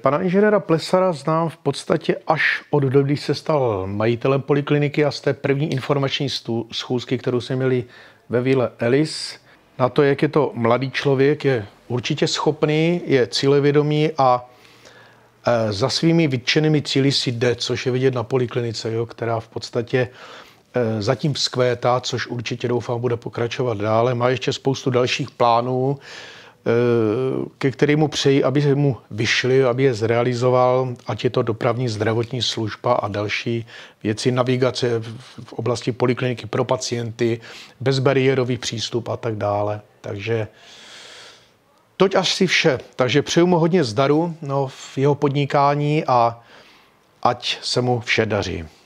Pana inženýra Plesara znám v podstatě až od doby, když se stal majitelem polikliniky a z té první informační schůzky, kterou jsme měli ve Vile Ellis. Na to, jak je to mladý člověk, je určitě schopný, je cílevědomý a e, za svými vytčenými cíly si jde, což je vidět na poliklinice, jo, která v podstatě e, zatím vzkvétá, což určitě doufám bude pokračovat dále. Má ještě spoustu dalších plánů, Eh, ke kterému přeji, aby se mu vyšly, aby je zrealizoval, ať je to dopravní zdravotní služba a další věci, navigace v oblasti polikliniky pro pacienty, bezbariérový přístup a tak dále. Takže toť až si vše. Takže přeju mu hodně zdaru no, v jeho podnikání a ať se mu vše daří.